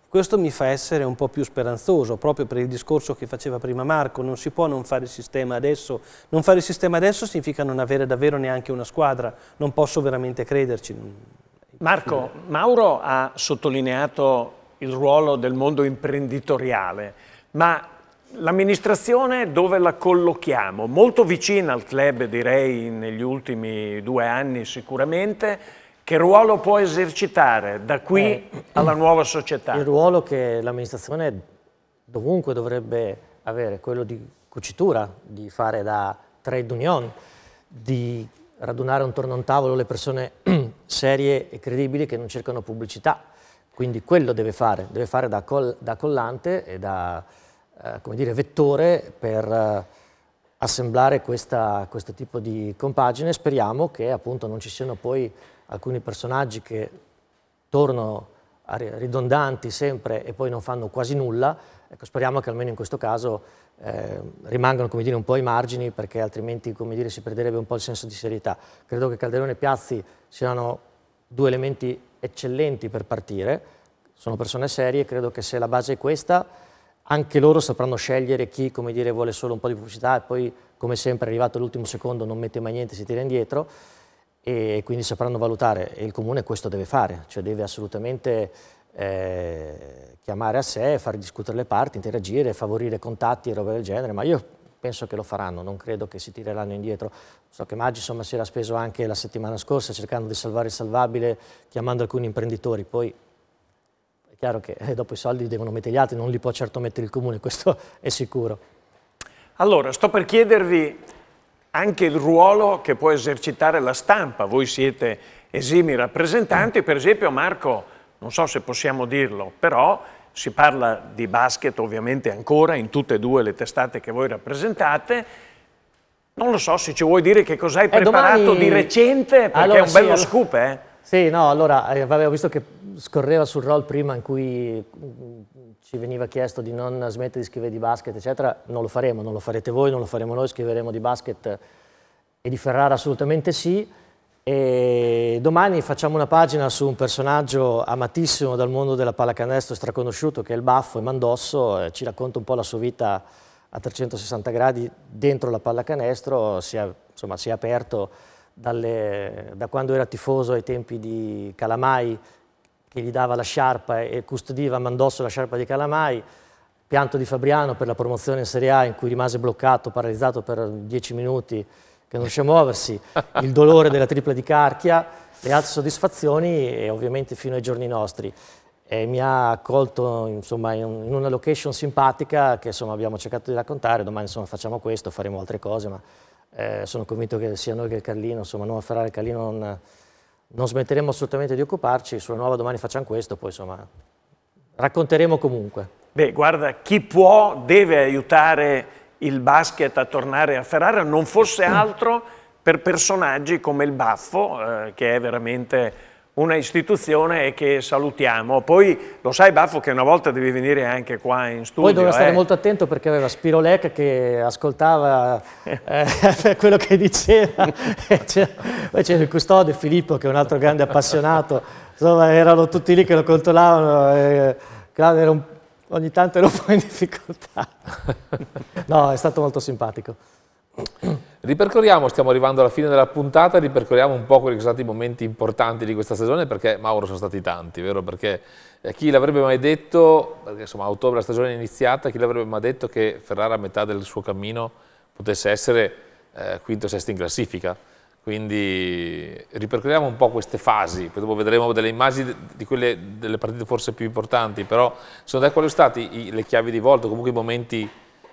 questo mi fa essere un po' più speranzoso, proprio per il discorso che faceva prima Marco, non si può non fare il sistema adesso. Non fare il sistema adesso significa non avere davvero neanche una squadra, non posso veramente crederci. Marco, Mauro ha sottolineato il ruolo del mondo imprenditoriale, ma l'amministrazione dove la collochiamo? Molto vicina al club, direi, negli ultimi due anni sicuramente, che ruolo può esercitare da qui eh, alla nuova società? Il ruolo che l'amministrazione dovunque dovrebbe avere, quello di cucitura, di fare da trade union, di radunare intorno a un tavolo le persone serie e credibili che non cercano pubblicità, quindi quello deve fare, deve fare da, col, da collante e da eh, dire, vettore per eh, assemblare questa, questo tipo di compagine. Speriamo che appunto non ci siano poi alcuni personaggi che tornano ridondanti sempre e poi non fanno quasi nulla, ecco, speriamo che almeno in questo caso eh, rimangano dire, un po' ai margini perché altrimenti dire, si perderebbe un po' il senso di serietà. Credo che Calderone e Piazzi siano due elementi eccellenti per partire, sono persone serie, credo che se la base è questa, anche loro sapranno scegliere chi, come dire, vuole solo un po' di pubblicità e poi, come sempre, arrivato all'ultimo secondo non mette mai niente, si tira indietro e quindi sapranno valutare e il comune questo deve fare, cioè deve assolutamente eh, chiamare a sé, far discutere le parti, interagire, favorire contatti e roba del genere, ma io penso che lo faranno, non credo che si tireranno indietro. So che Maggi insomma, si era speso anche la settimana scorsa cercando di salvare il salvabile, chiamando alcuni imprenditori, poi è chiaro che eh, dopo i soldi devono mettere gli altri, non li può certo mettere il comune, questo è sicuro. Allora, sto per chiedervi anche il ruolo che può esercitare la stampa. Voi siete esimi rappresentanti, per esempio Marco, non so se possiamo dirlo, però si parla di basket ovviamente ancora in tutte e due le testate che voi rappresentate, non lo so se ci vuoi dire che cosa hai eh, preparato domani... di recente, perché allora, è un bello scoop, eh? Sì, no, allora, eh, avevo visto che scorreva sul roll prima in cui mm, ci veniva chiesto di non smettere di scrivere di basket, eccetera. Non lo faremo, non lo farete voi, non lo faremo noi, scriveremo di basket e di Ferrara assolutamente sì. E domani facciamo una pagina su un personaggio amatissimo dal mondo della pallacanestro straconosciuto che è il Baffo e Mandosso, ci racconta un po' la sua vita a 360 gradi dentro la pallacanestro, si è, insomma, si è aperto dalle, da quando era tifoso ai tempi di Calamai che gli dava la sciarpa e custodiva a Mandosso la sciarpa di Calamai, pianto di Fabriano per la promozione in Serie A in cui rimase bloccato, paralizzato per 10 minuti che non riesce a muoversi, il dolore della tripla di Carchia, le altre soddisfazioni e ovviamente fino ai giorni nostri. E mi ha accolto insomma, in, una location simpatica che insomma, abbiamo cercato di raccontare, domani insomma, facciamo questo, faremo altre cose, ma eh, sono convinto che sia noi che il Carlino, insomma non afferrare il Carlino, non, non, smetteremo assolutamente di occuparci, sulla nuova domani facciamo questo, poi insomma racconteremo comunque. Beh guarda, chi può deve aiutare il basket a tornare a Ferrara, non fosse mm. altro per personaggi come il Baffo, eh, che è veramente una istituzione e che salutiamo. Poi lo sai Baffo che una volta devi venire anche qua in studio. Poi doveva eh. stare molto attento perché aveva Spirolec che ascoltava eh, quello che diceva. Poi c'era il custode Filippo che è un altro grande appassionato. Insomma erano tutti lì che lo controllavano. Eh, Claudio era un ogni tanto ero un po' in difficoltà. no, è stato molto simpatico. Ripercorriamo, stiamo arrivando alla fine della puntata, ripercorriamo un po' quelli che sono stati i momenti importanti di questa stagione, perché Mauro sono stati tanti, vero? Perché eh, chi l'avrebbe mai detto, perché insomma a ottobre la stagione è iniziata, chi l'avrebbe mai detto che Ferrara a metà del suo cammino potesse essere eh, quinto o sesto in classifica? Quindi ripercorriamo un po' queste fasi, poi dopo vedremo delle immagini di quelle delle partite forse più importanti, però sono da quali sono state le chiavi di volta, comunque i momenti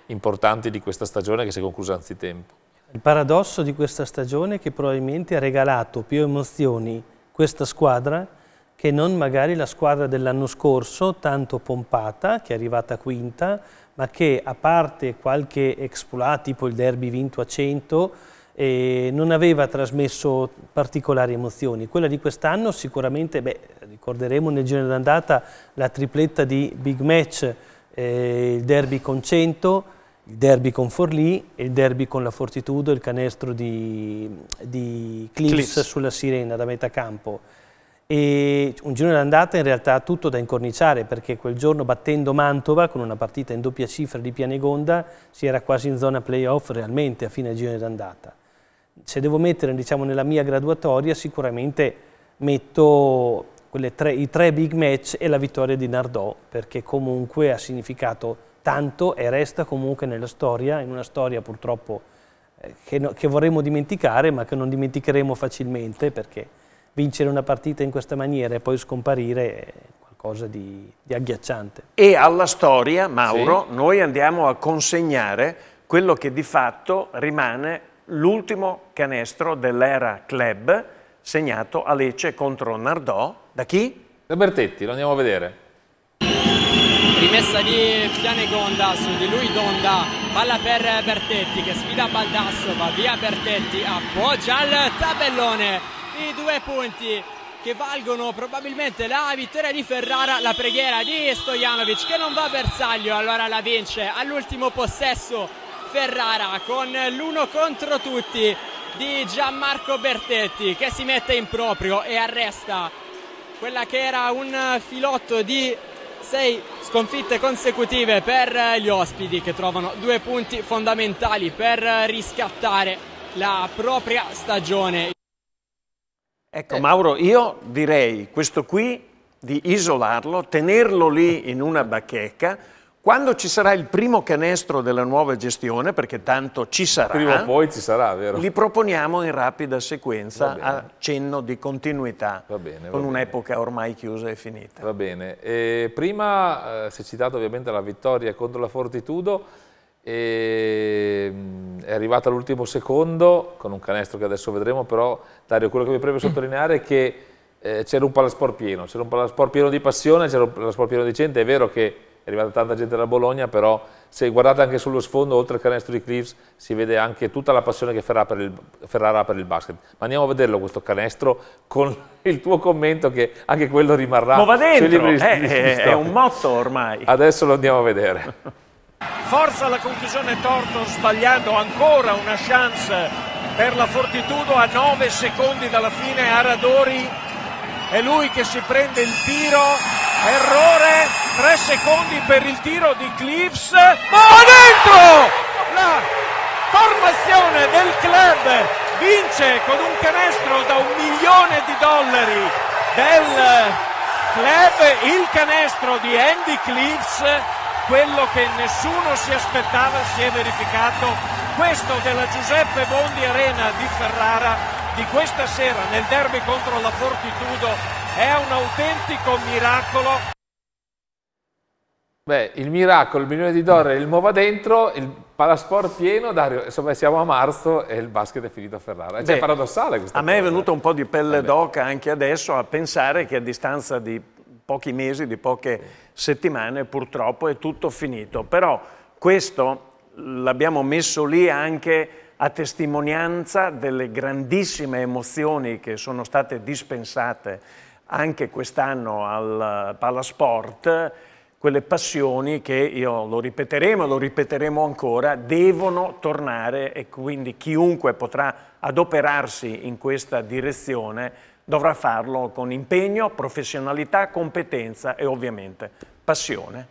importanti di questa stagione che si è conclusa anzitempo. Il paradosso di questa stagione è che probabilmente ha regalato più emozioni questa squadra che non magari la squadra dell'anno scorso, tanto pompata, che è arrivata quinta, ma che a parte qualche exploit tipo il derby vinto a 100, e non aveva trasmesso particolari emozioni. Quella di quest'anno sicuramente, beh, ricorderemo nel giro d'andata la tripletta di big match, eh, il derby con 100, il derby con Forlì e il derby con la Fortitudo, il canestro di, di Clips, sulla Sirena da metà campo. E un giro d'andata in realtà tutto da incorniciare perché quel giorno battendo Mantova con una partita in doppia cifra di Pianegonda si era quasi in zona playoff realmente a fine giro d'andata se devo mettere diciamo, nella mia graduatoria sicuramente metto tre, i tre big match e la vittoria di Nardò perché comunque ha significato tanto e resta comunque nella storia, in una storia purtroppo eh, che, no, che vorremmo dimenticare ma che non dimenticheremo facilmente perché vincere una partita in questa maniera e poi scomparire è qualcosa di, di agghiacciante. E alla storia, Mauro, sì. noi andiamo a consegnare quello che di fatto rimane l'ultimo canestro dell'era club segnato a Lecce contro Nardò. Da chi? Da Bertetti, lo andiamo a vedere. Rimessa di Piane Gonda, su di lui Donda, palla per Bertetti che sfida Baldasso, va via Bertetti, appoggia al tabellone i due punti che valgono probabilmente la vittoria di Ferrara, la preghiera di Stojanovic che non va a bersaglio, allora la vince all'ultimo possesso Ferrara con l'uno contro tutti di Gianmarco Bertetti che si mette in proprio e arresta quella che era un filotto di sei sconfitte consecutive per gli ospiti che trovano due punti fondamentali per riscattare la propria stagione. Ecco Mauro, io direi questo qui di isolarlo, tenerlo lì in una bacheca quando ci sarà il primo canestro della nuova gestione, perché tanto ci sarà, prima o poi ci sarà, vero? Li proponiamo in rapida sequenza a cenno di continuità va bene, con un'epoca ormai chiusa e finita. Va bene. E prima eh, si è citata ovviamente la vittoria contro la Fortitudo, e, mm, è arrivata all'ultimo secondo con un canestro che adesso vedremo, però Dario, quello che mi preme sottolineare è che eh, c'era un palasport pieno, c'era un palasport pieno di passione, c'era un palasport pieno di gente, è vero che è arrivata tanta gente da Bologna, però se guardate anche sullo sfondo, oltre al canestro di Cliffs, si vede anche tutta la passione che Ferrara, per il, Ferrara ha per il basket. Ma andiamo a vederlo questo canestro con il tuo commento che anche quello rimarrà. Ma va dentro, di, eh, eh, è, di è un motto ormai. Adesso lo andiamo a vedere. Forza la conclusione Torto sbagliando ancora una chance per la Fortitudo a 9 secondi dalla fine Aradori. È lui che si prende il tiro errore 3 secondi per il tiro di Cliffs ma dentro la formazione del club vince con un canestro da un milione di dollari del club il canestro di Andy Cliffs quello che nessuno si aspettava si è verificato questo della Giuseppe Bondi Arena di Ferrara di questa sera nel derby contro la Fortitudo è un autentico miracolo. Beh, il miracolo, il milione di dollari, il Mova dentro, il palasport pieno, Dario, insomma siamo a marzo e il basket è finito a Ferrara. Cioè, Beh, è paradossale questo. A me cosa. è venuto un po' di pelle d'oca anche adesso a pensare che a distanza di pochi mesi, di poche settimane, purtroppo è tutto finito. Però questo l'abbiamo messo lì anche a testimonianza delle grandissime emozioni che sono state dispensate anche quest'anno al Palasport quelle passioni che, io lo ripeteremo, lo ripeteremo ancora, devono tornare e quindi chiunque potrà adoperarsi in questa direzione dovrà farlo con impegno, professionalità, competenza e ovviamente passione.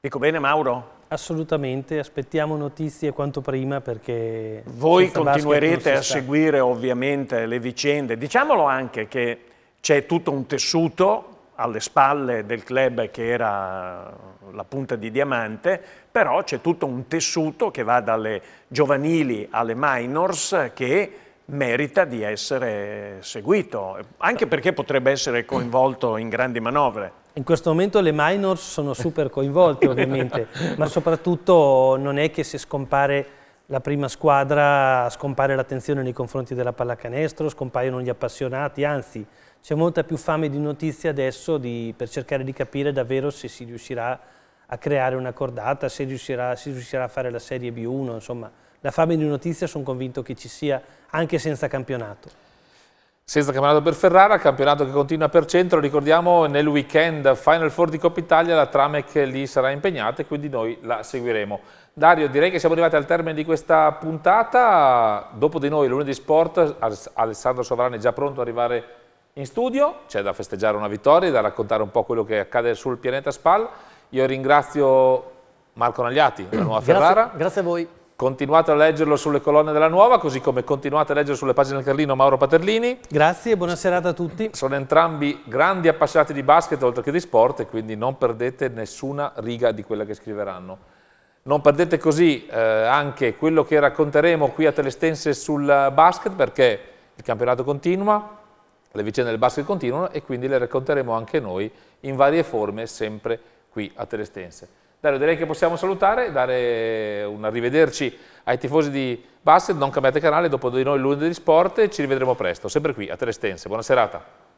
Dico bene Mauro? Assolutamente, aspettiamo notizie quanto prima perché... Voi continuerete a seguire ovviamente le vicende, diciamolo anche che c'è tutto un tessuto alle spalle del club che era la punta di diamante, però c'è tutto un tessuto che va dalle giovanili alle minors che merita di essere seguito, anche perché potrebbe essere coinvolto in grandi manovre. In questo momento le minors sono super coinvolte ovviamente, ma soprattutto non è che se scompare la prima squadra scompare l'attenzione nei confronti della pallacanestro, scompaiono gli appassionati, anzi c'è molta più fame di notizie adesso di, per cercare di capire davvero se si riuscirà a creare una cordata, se riuscirà, si riuscirà a fare la serie B1, insomma la fame di notizie sono convinto che ci sia anche senza campionato. Senza campionato per Ferrara, campionato che continua per centro, ricordiamo nel weekend Final Four di Coppa Italia la Tramec lì sarà impegnata e quindi noi la seguiremo. Dario, direi che siamo arrivati al termine di questa puntata, dopo di noi lunedì sport, Alessandro Sovrani è già pronto ad arrivare in studio, c'è da festeggiare una vittoria, e da raccontare un po' quello che accade sul pianeta SPAL, io ringrazio Marco Nagliati, la nuova grazie, Ferrara. Grazie a voi. Continuate a leggerlo sulle colonne della Nuova, così come continuate a leggere sulle pagine del Carlino Mauro Paterlini. Grazie e buona serata a tutti. Sono entrambi grandi appassionati di basket oltre che di sport e quindi non perdete nessuna riga di quella che scriveranno. Non perdete così eh, anche quello che racconteremo qui a Telestense sul basket perché il campionato continua, le vicende del basket continuano e quindi le racconteremo anche noi in varie forme sempre qui a Telestense. Dario, direi che possiamo salutare, dare un arrivederci ai tifosi di basket, non cambiate canale, dopo di noi lunedì sport e ci rivedremo presto, sempre qui a Telestense. Buona serata.